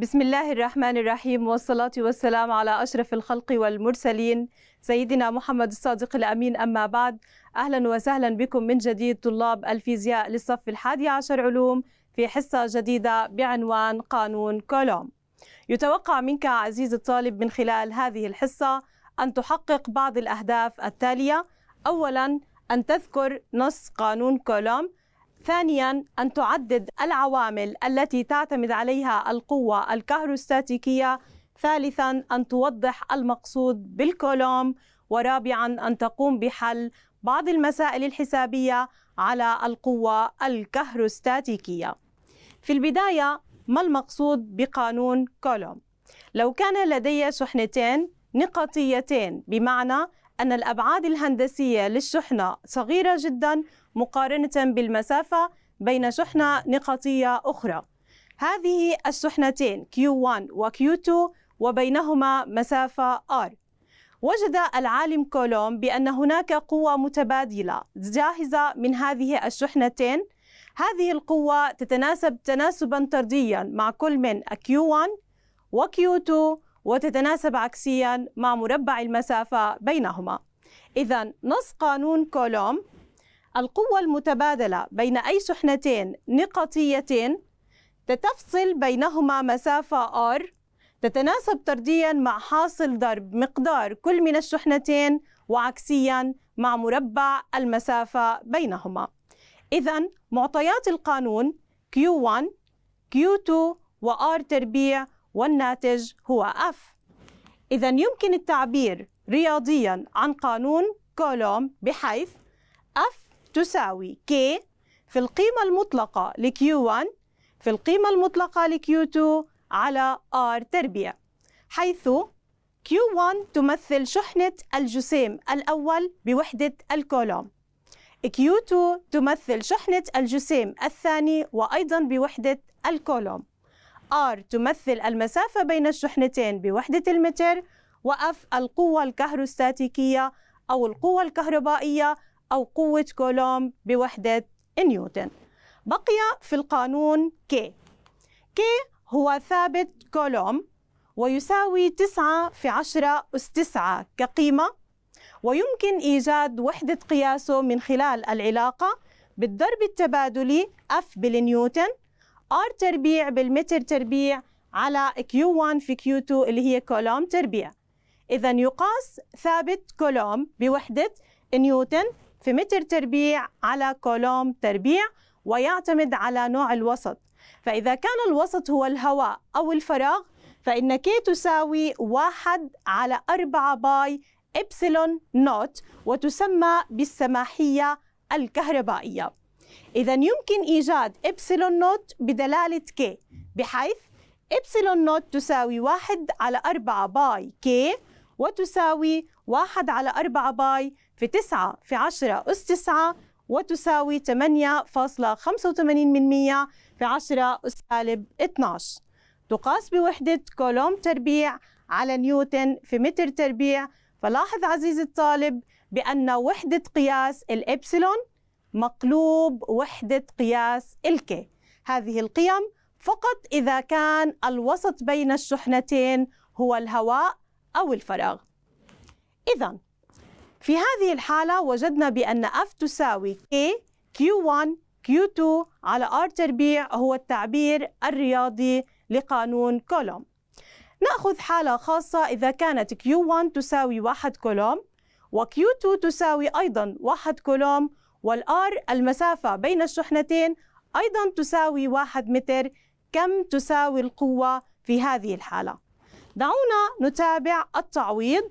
بسم الله الرحمن الرحيم والصلاة والسلام على أشرف الخلق والمرسلين سيدنا محمد الصادق الأمين أما بعد أهلا وسهلا بكم من جديد طلاب الفيزياء للصف الحادي عشر علوم في حصة جديدة بعنوان قانون كولوم يتوقع منك عزيزي الطالب من خلال هذه الحصة أن تحقق بعض الأهداف التالية أولا أن تذكر نص قانون كولوم ثانيا أن تعدد العوامل التي تعتمد عليها القوة الكهروستاتيكية ثالثا أن توضح المقصود بالكولوم ورابعا أن تقوم بحل بعض المسائل الحسابية على القوة الكهروستاتيكية في البداية ما المقصود بقانون كولوم؟ لو كان لدي شحنتين نقطيتين بمعنى أن الأبعاد الهندسية للشحنة صغيرة جدا مقارنة بالمسافة بين شحنة نقطية أخرى هذه الشحنتين Q1 q 2 وبينهما مسافة R وجد العالم كولوم بأن هناك قوة متبادلة جاهزة من هذه الشحنتين هذه القوة تتناسب تناسبا طرديا مع كل من Q1 q 2 وتتناسب عكسيا مع مربع المسافة بينهما إذا نص قانون كولوم القوة المتبادلة بين أي شحنتين نقطيتين تتفصل بينهما مسافة R تتناسب طرديا مع حاصل ضرب مقدار كل من الشحنتين وعكسيا مع مربع المسافة بينهما إذا معطيات القانون Q1 Q2 و R تربيع والناتج هو F إذا يمكن التعبير رياضيا عن قانون كولوم بحيث F تساوي K في القيمة المطلقة ل Q1 في القيمة المطلقة ل Q2 على R تربيع حيث Q1 تمثل شحنة الجسيم الأول بوحدة الكولوم Q2 تمثل شحنة الجسيم الثاني وأيضا بوحدة الكولوم R تمثل المسافة بين الشحنتين بوحدة المتر وF القوة الكهروستاتيكية أو القوة الكهربائية أو قوة كولومب بوحدة نيوتن بقي في القانون K K هو ثابت كولوم ويساوي 9 في 10 أس 9 كقيمة ويمكن إيجاد وحدة قياسه من خلال العلاقة بالضرب التبادلي F بالنيوتن R تربيع بالمتر تربيع على Q1 في Q2 اللي هي كولوم تربيع إذا يقاس ثابت كولوم بوحدة نيوتن في متر تربيع على كولوم تربيع ويعتمد على نوع الوسط فإذا كان الوسط هو الهواء أو الفراغ فإن ك تساوي واحد على أربعة باي إبسلون نوت وتسمى بالسماحية الكهربائية إذا يمكن إيجاد إبسلون نوت بدلالة ك بحيث إبسلون نوت تساوي واحد على أربعة باي كي وتساوي واحد على أربعة باي في 9 في 10 أس 9 وتساوي 8.85% في 10 أس سالب 12 تقاس بوحدة كولوم تربيع على نيوتن في متر تربيع فلاحظ عزيزي الطالب بأن وحدة قياس الإبسلون مقلوب وحدة قياس الكي هذه القيم فقط إذا كان الوسط بين الشحنتين هو الهواء أو الفراغ إذا في هذه الحالة وجدنا بأن F تساوي K Q1 Q2 على R تربيع هو التعبير الرياضي لقانون كولوم نأخذ حالة خاصة إذا كانت Q1 تساوي 1 كولوم وQ2 تساوي أيضا 1 كولوم والR المسافة بين الشحنتين أيضا تساوي 1 متر كم تساوي القوة في هذه الحالة؟ دعونا نتابع التعويض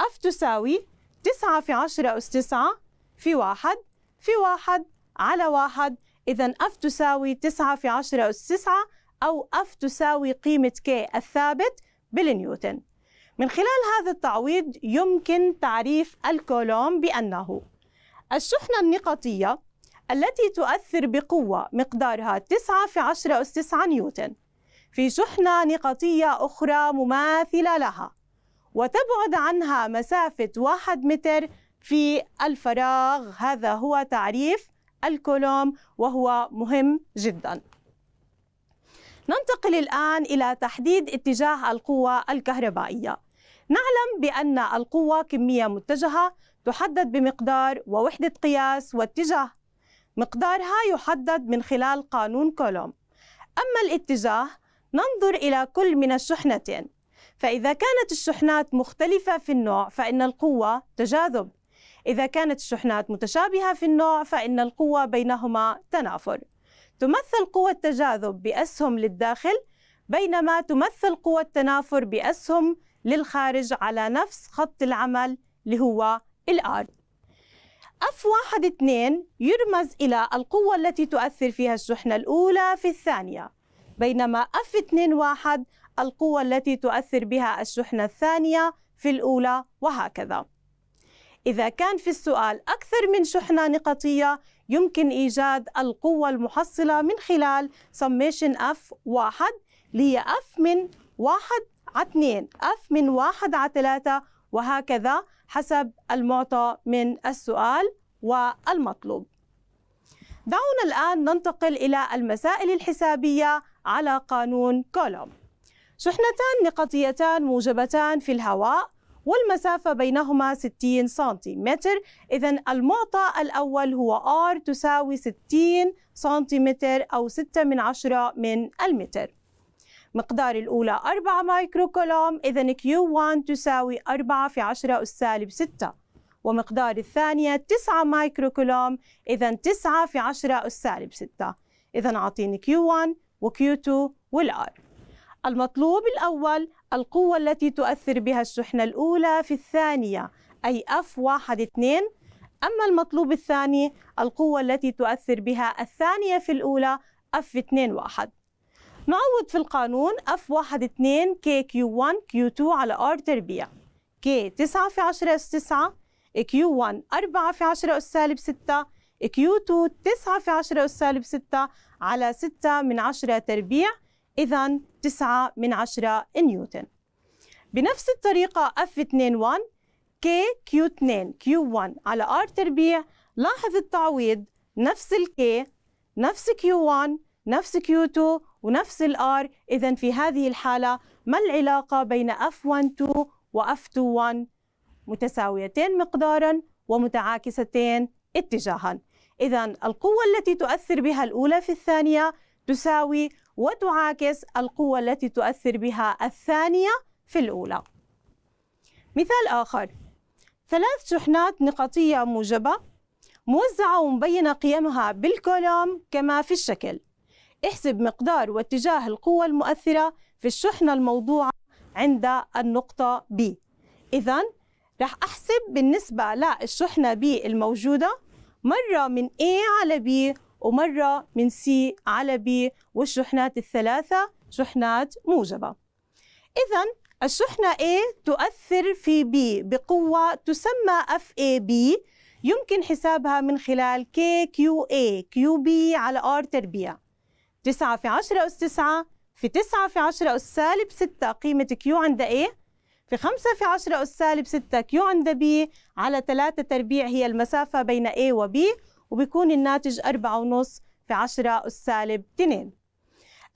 F تساوي تسعة في عشرة أس تسعة في واحد في واحد على واحد إذا F تساوي تسعة في عشرة أس تسعة أو F تساوي قيمة K الثابت بالنيوتن من خلال هذا التعويض يمكن تعريف الكولوم بأنه الشحنة النقطية التي تؤثر بقوة مقدارها 9 في 10 أس 9 نيوتن في شحنة نقطية أخرى مماثلة لها وتبعد عنها مسافة واحد متر في الفراغ هذا هو تعريف الكولوم وهو مهم جدا ننتقل الآن إلى تحديد اتجاه القوة الكهربائية نعلم بأن القوة كمية متجهة تحدد بمقدار ووحدة قياس واتجاه مقدارها يحدد من خلال قانون كولوم أما الاتجاه ننظر إلى كل من الشحنتين فإذا كانت الشحنات مختلفة في النوع فإن القوة تجاذب إذا كانت الشحنات متشابهة في النوع فإن القوة بينهما تنافر تمثل قوة التجاذب بأسهم للداخل بينما تمثل قوة التنافر بأسهم للخارج على نفس خط العمل اللي هو الار اف واحد اثنين يرمز إلى القوة التي تؤثر فيها الشحنة الأولى في الثانية بينما اف اثنين واحد القوة التي تؤثر بها الشحنة الثانية في الأولى وهكذا إذا كان في السؤال أكثر من شحنة نقطية يمكن إيجاد القوة المحصلة من خلال summation F 1 اللي هي F من 1 على 2 F من 1 على 3 وهكذا حسب المعطى من السؤال والمطلوب دعونا الآن ننتقل إلى المسائل الحسابية على قانون كولوم شحنتان نقطيتان موجبتان في الهواء والمسافة بينهما 60 سنتيمتر إذا المعطى الأول هو R تساوي 60 سنتيمتر أو 6 من عشرة من المتر مقدار الأولى 4 مايكرو كولوم إذا Q1 تساوي 4 في 10 أس سالب 6 ومقدار الثانية 9 مايكرو كولوم إذا 9 في 10 أس سالب 6 إذا أعطيني Q1 و Q2 والR المطلوب الأول القوة التي تؤثر بها الشحنة الأولى في الثانية أي F F1-2 أما المطلوب الثاني القوة التي تؤثر بها الثانية في الأولى F F2-1 نعوض في القانون F 1 2 KQ1 Q2 على R تربيع K 9 في 10 أس 9 Q1 4 في 10 أس سالب 6 Q2 9 في 10 أس سالب 6 على 6 من 10 تربيع إذا 9 من 10 نيوتن بنفس الطريقة F21 K Q2 Q1 على R تربيع لاحظ التعويض نفس ال K نفس Q1 نفس Q2 ونفس ال R إذا في هذه الحالة ما العلاقة بين F12 و F21 متساويتين مقدارا ومتعاكستين اتجاها إذا القوة التي تؤثر بها الأولى في الثانية تساوي وتعاكس القوة التي تؤثر بها الثانية في الأولى مثال آخر ثلاث شحنات نقطية موجبة موزعة ومبينة قيمها بالكولوم كما في الشكل احسب مقدار واتجاه القوة المؤثرة في الشحنة الموضوعة عند النقطة B إذا رح أحسب بالنسبة للشحنة B الموجودة مرة من A على B ومرة من سي على بي والشحنات الثلاثة شحنات موجبة إذا الشحنة A تؤثر في B بقوة تسمى FAB يمكن حسابها من خلال KQA QB على R تربيع 9 في 10 أس 9 في 9 في 10 أس سالب 6 قيمة Q عند A في 5 في 10 أس سالب 6 Q عند B على 3 تربيع هي المسافة بين A و B وبيكون الناتج 4.5 في 10 السالب 2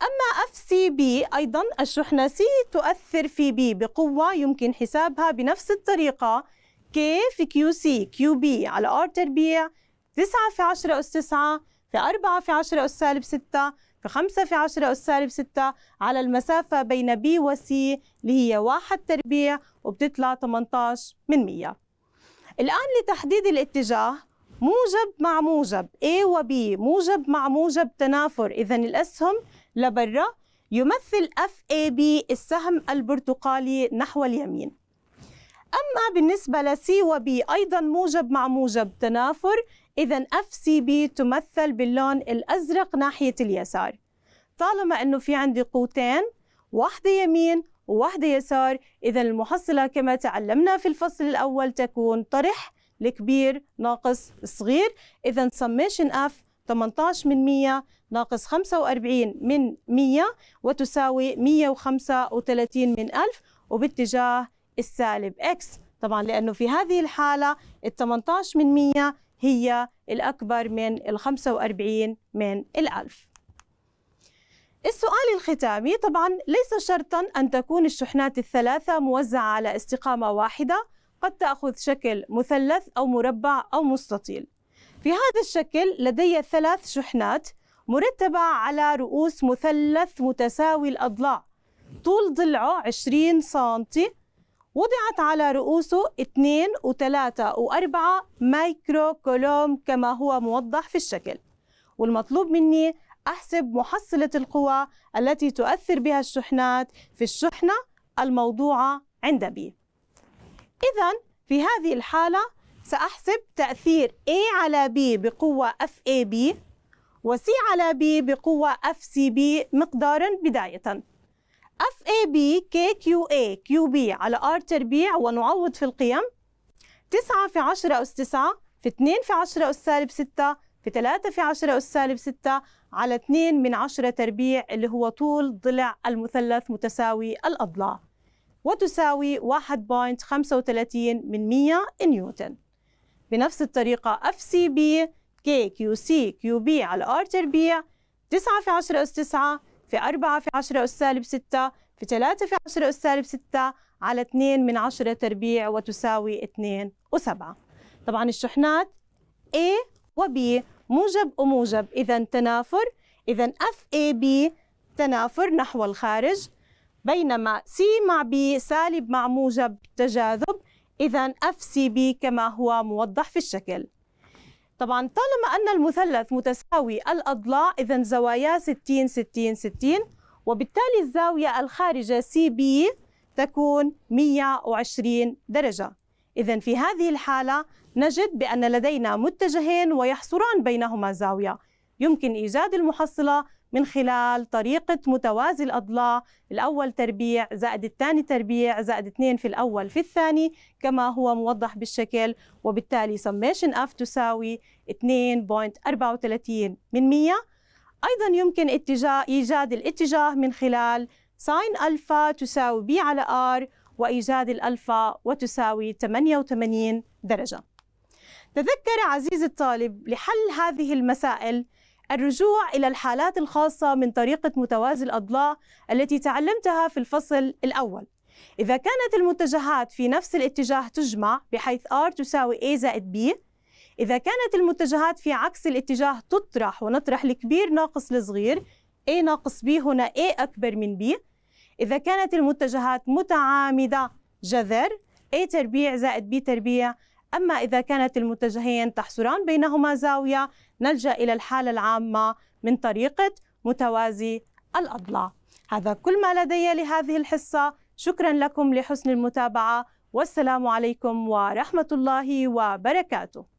أما اف سي بي أيضا الشحنة سي تؤثر في بي بقوة يمكن حسابها بنفس الطريقة كي في كيو سي كيو بي على ار تربيع 9 في 10 أس 9 في 4 في 10 أس سالب 6 في 5 في 10 أس سالب 6 على المسافة بين بي وسي اللي هي 1 تربيع وبتطلع 18 من 100 الآن لتحديد الاتجاه موجب مع موجب A و B موجب مع موجب تنافر إذا الأسهم لبرا يمثل FAB السهم البرتقالي نحو اليمين أما بالنسبة ل و B أيضا موجب مع موجب تنافر إذا FCB تمثل باللون الأزرق ناحية اليسار طالما أنه في عندي قوتين واحدة يمين وواحدة يسار إذا المحصلة كما تعلمنا في الفصل الأول تكون طرح الكبير ناقص الصغير اذا سميشن اف 18 من 100 ناقص 45 من 100 وتساوي 135 من 1000 وباتجاه السالب اكس طبعا لأنه في هذه الحالة ال 18 من 100 هي الأكبر من ال 45 من ال 1000 السؤال الختامي طبعا ليس شرطا أن تكون الشحنات الثلاثة موزعة على استقامة واحدة قد تأخذ شكل مثلث أو مربع أو مستطيل في هذا الشكل لدي ثلاث شحنات مرتبة على رؤوس مثلث متساوي الأضلاع طول ضلعه 20 سنتي وضعت على رؤوسه 2 و3 و4 مايكرو كولوم كما هو موضح في الشكل والمطلوب مني أحسب محصلة القوى التي تؤثر بها الشحنات في الشحنة الموضوعة عند بي إذا في هذه الحالة سأحسب تأثير A على B بقوة FAB وC على B بقوة FCB مقدارا بداية FAB KQA QB على R تربيع ونعوض في القيم 9 في 10 أس 9 في 2 في 10 أس سالب 6 في 3 في 10 أس سالب 6 على 2 من 10 تربيع اللي هو طول ضلع المثلث متساوي الأضلاع وتساوي 1.35 من 100 نيوتن بنفس الطريقة اف سي بي كي كيو سي كيو بي على ار تربيع 9 في 10 أس 9 في 4 في 10 أس سالب 6 في 3 في 10 أس سالب 6 على 2 من 10 تربيع وتساوي 2 و7 طبعا الشحنات A و B موجب وموجب إذا تنافر إذا اف اي تنافر نحو الخارج بينما سي مع بي سالب مع موجب تجاذب إذا اف سي بي كما هو موضح في الشكل طبعا طالما أن المثلث متساوي الأضلاع إذا زوايا 60 60 60 وبالتالي الزاوية الخارجة سي بي تكون 120 درجة إذا في هذه الحالة نجد بأن لدينا متجهين ويحصران بينهما زاوية يمكن إيجاد المحصلة من خلال طريقة متوازي الأضلاع الأول تربيع زائد الثاني تربيع زائد اثنين في الأول في الثاني كما هو موضح بالشكل وبالتالي summation F تساوي 2.34 من 100 أيضا يمكن اتجاه إيجاد الاتجاه من خلال ساين ألفا تساوي B على R وإيجاد الألفا وتساوي 88 درجة تذكر عزيزي الطالب لحل هذه المسائل الرجوع إلى الحالات الخاصة من طريقة متوازي الأضلاع التي تعلمتها في الفصل الأول إذا كانت المتجهات في نفس الاتجاه تجمع بحيث R تساوي A زائد B إذا كانت المتجهات في عكس الاتجاه تطرح ونطرح الكبير ناقص الصغير A ناقص B هنا A أكبر من B إذا كانت المتجهات متعامدة جذر A تربيع زائد B تربيع أما إذا كانت المتجهين تحصران بينهما زاوية نلجأ إلى الحالة العامة من طريقة متوازي الأضلاع هذا كل ما لدي لهذه الحصة شكرا لكم لحسن المتابعة والسلام عليكم ورحمة الله وبركاته